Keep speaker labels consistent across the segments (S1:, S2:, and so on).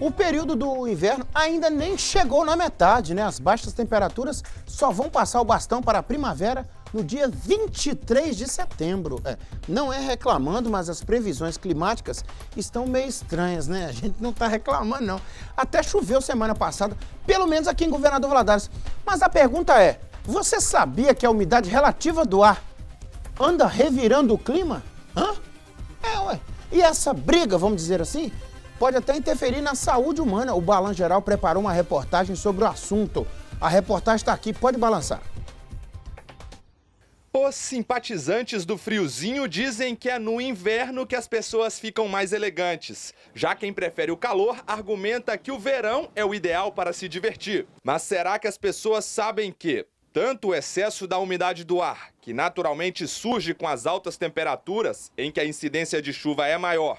S1: O período do inverno ainda nem chegou na metade, né? As baixas temperaturas só vão passar o bastão para a primavera no dia 23 de setembro. É, não é reclamando, mas as previsões climáticas estão meio estranhas, né? A gente não está reclamando, não. Até choveu semana passada, pelo menos aqui em Governador Valadares. Mas a pergunta é: você sabia que a umidade relativa do ar anda revirando o clima? Hã? É, ué. E essa briga, vamos dizer assim, pode até interferir na saúde humana. O Balan Geral preparou uma reportagem sobre o assunto. A reportagem está aqui, pode balançar. Os simpatizantes do friozinho dizem que é no inverno que as pessoas ficam mais elegantes. Já quem prefere o calor argumenta que o verão é o ideal para se divertir. Mas será que as pessoas sabem que tanto o excesso da umidade do ar, que naturalmente surge com as altas temperaturas, em que a incidência de chuva é maior,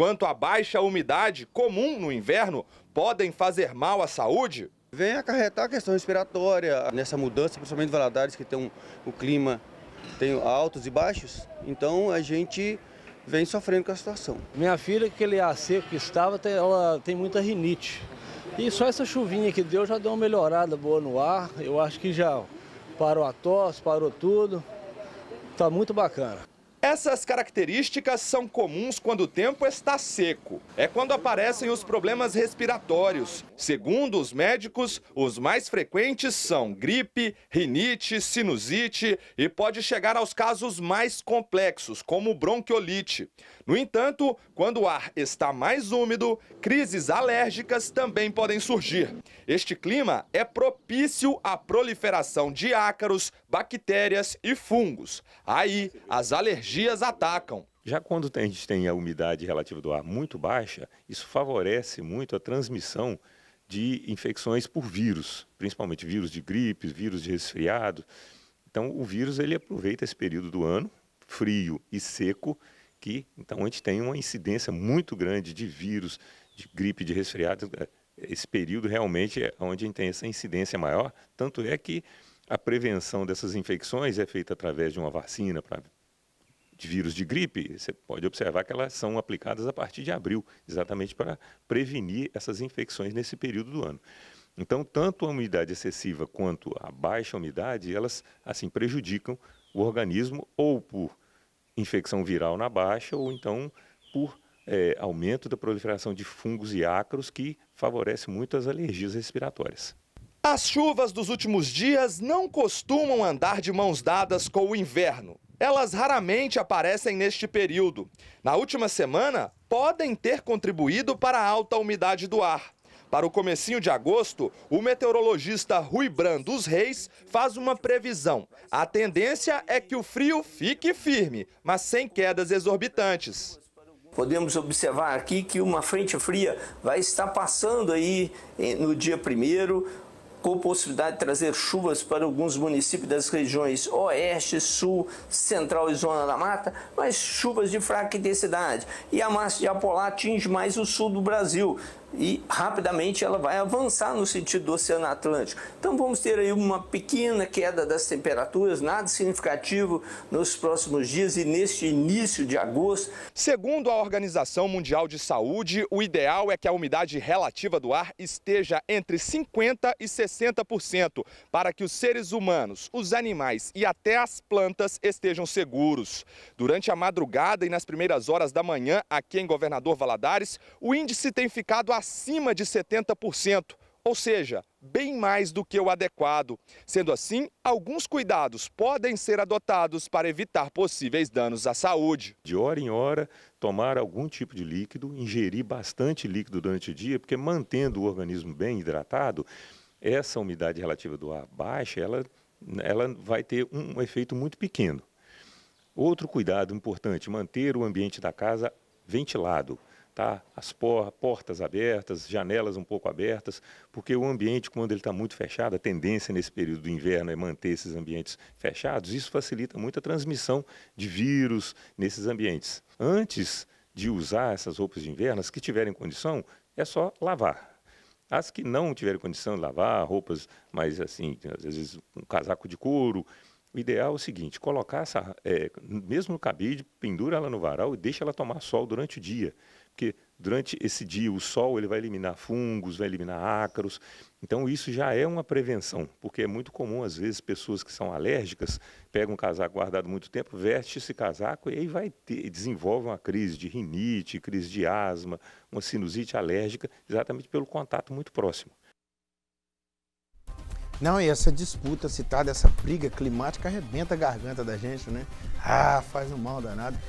S1: quanto a baixa umidade comum no inverno podem fazer mal à saúde? Vem acarretar a questão respiratória nessa mudança, principalmente em Valadares, que tem um, o clima tem altos e baixos. Então a gente vem sofrendo com a situação. Minha filha, aquele ar seco que estava, tem, ela tem muita rinite. E só essa chuvinha que deu já deu uma melhorada boa no ar. Eu acho que já parou a tosse, parou tudo. Está muito bacana. Essas características são comuns quando o tempo está seco. É quando aparecem os problemas respiratórios. Segundo os médicos, os mais frequentes são gripe, rinite, sinusite e pode chegar aos casos mais complexos, como bronquiolite. No entanto, quando o ar está mais úmido, crises alérgicas também podem surgir. Este clima é propício à proliferação de ácaros, bactérias e fungos. Aí, as
S2: alergias alergias atacam. Já quando a gente tem a umidade relativa do ar muito baixa, isso favorece muito a transmissão de infecções por vírus, principalmente vírus de gripe, vírus de resfriado. Então, o vírus ele aproveita esse período do ano, frio e seco, que então a gente tem uma incidência muito grande de vírus, de gripe, de resfriado. Esse período realmente é onde a gente tem essa incidência maior. Tanto é que a prevenção dessas infecções é feita através de uma vacina para de vírus de gripe, você pode observar que elas são aplicadas a partir de abril, exatamente para prevenir essas infecções nesse período do ano. Então, tanto a umidade excessiva quanto a baixa umidade, elas assim prejudicam o organismo ou por infecção viral na baixa ou então por é, aumento da proliferação de fungos e ácaros que favorece muito as alergias respiratórias.
S1: As chuvas dos últimos dias não costumam andar de mãos dadas com o inverno. Elas raramente aparecem neste período. Na última semana, podem ter contribuído para a alta umidade do ar. Para o comecinho de agosto, o meteorologista Rui dos Reis faz uma previsão. A tendência é que o frio fique firme, mas sem quedas exorbitantes. Podemos observar aqui que uma frente fria vai estar passando aí no dia primeiro com possibilidade de trazer chuvas para alguns municípios das regiões oeste, sul, central e zona da mata, mas chuvas de fraca intensidade. E a massa de polar atinge mais o sul do Brasil, e rapidamente ela vai avançar no sentido do Oceano Atlântico. Então vamos ter aí uma pequena queda das temperaturas, nada significativo nos próximos dias e neste início de agosto. Segundo a Organização Mundial de Saúde, o ideal é que a umidade relativa do ar esteja entre 50 e 60% para que os seres humanos, os animais e até as plantas estejam seguros. Durante a madrugada e nas primeiras horas da manhã, aqui em Governador Valadares, o índice tem ficado acima de 70%, ou seja, bem mais do que o adequado. Sendo assim, alguns cuidados podem ser adotados para evitar possíveis danos à saúde.
S2: De hora em hora, tomar algum tipo de líquido, ingerir bastante líquido durante o dia, porque mantendo o organismo bem hidratado, essa umidade relativa do ar baixa, ela, ela vai ter um efeito muito pequeno. Outro cuidado importante, manter o ambiente da casa ventilado tá? as por, portas abertas, janelas um pouco abertas, porque o ambiente, quando ele está muito fechado, a tendência nesse período do inverno é manter esses ambientes fechados, isso facilita muito a transmissão de vírus nesses ambientes. Antes de usar essas roupas de inverno, as que tiverem condição, é só lavar. As que não tiverem condição de lavar, roupas mais assim, às vezes um casaco de couro, o ideal é o seguinte: colocar essa, é, mesmo no cabide, pendura ela no varal e deixa ela tomar sol durante o dia porque durante esse dia o sol ele vai eliminar fungos, vai eliminar ácaros. Então isso já é uma prevenção, porque é muito comum às vezes pessoas que são alérgicas pegam um casaco guardado muito tempo, veste esse casaco e aí vai ter, desenvolve uma crise de rinite, crise de asma, uma sinusite alérgica, exatamente pelo contato muito próximo.
S1: Não, e essa disputa citada, essa briga climática arrebenta a garganta da gente, né? Ah, faz um mal danado.